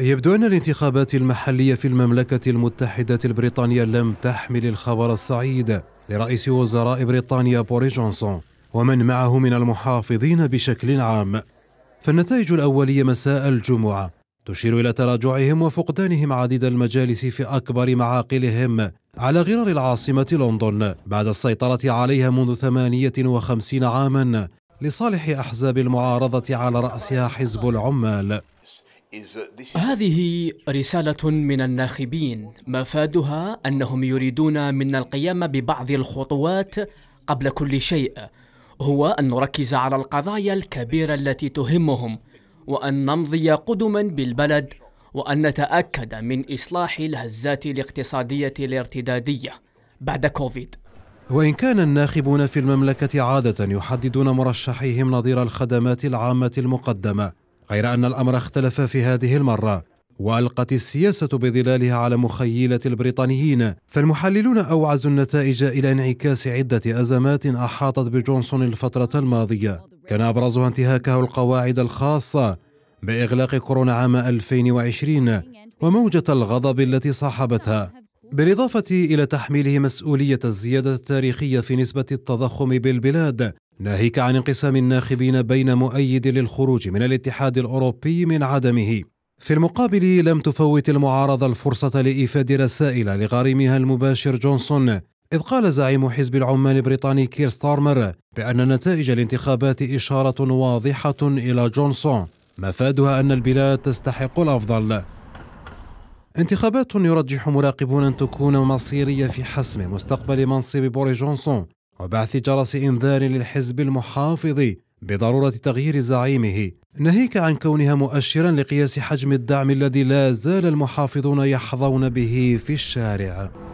يبدو أن الانتخابات المحلية في المملكة المتحدة البريطانية لم تحمل الخبر السعيد لرئيس وزراء بريطانيا بوري جونسون ومن معه من المحافظين بشكل عام فالنتائج الأولية مساء الجمعة تشير إلى تراجعهم وفقدانهم عديد المجالس في أكبر معاقلهم على غرار العاصمة لندن بعد السيطرة عليها منذ 58 عاما لصالح أحزاب المعارضة على رأسها حزب العمال Uh, هذه رسالة من الناخبين مفادها أنهم يريدون منا القيام ببعض الخطوات قبل كل شيء هو أن نركز على القضايا الكبيرة التي تهمهم وأن نمضي قدما بالبلد وأن نتأكد من إصلاح الهزات الاقتصادية الارتدادية بعد كوفيد وإن كان الناخبون في المملكة عادة يحددون مرشحيهم نظير الخدمات العامة المقدمة غير أن الأمر اختلف في هذه المرة وألقت السياسة بظلالها على مخيلة البريطانيين فالمحللون أوعزوا النتائج إلى انعكاس عدة أزمات أحاطت بجونسون الفترة الماضية كان أبرزها انتهاكه القواعد الخاصة بإغلاق كورونا عام 2020 وموجة الغضب التي صاحبتها بالإضافة إلى تحميله مسؤولية الزيادة التاريخية في نسبة التضخم بالبلاد ناهيك عن انقسام الناخبين بين مؤيد للخروج من الاتحاد الأوروبي من عدمه في المقابل لم تفوت المعارضة الفرصة لإيفاد رسائل لغريمها المباشر جونسون إذ قال زعيم حزب العمال البريطاني كير ستارمر بأن نتائج الانتخابات إشارة واضحة إلى جونسون مفادها أن البلاد تستحق الأفضل انتخابات يرجح مراقبون أن تكون مصيرية في حسم مستقبل منصب بوري جونسون وبعث جرس إنذار للحزب المحافظ بضرورة تغيير زعيمه ناهيك عن كونها مؤشرا لقياس حجم الدعم الذي لا زال المحافظون يحظون به في الشارع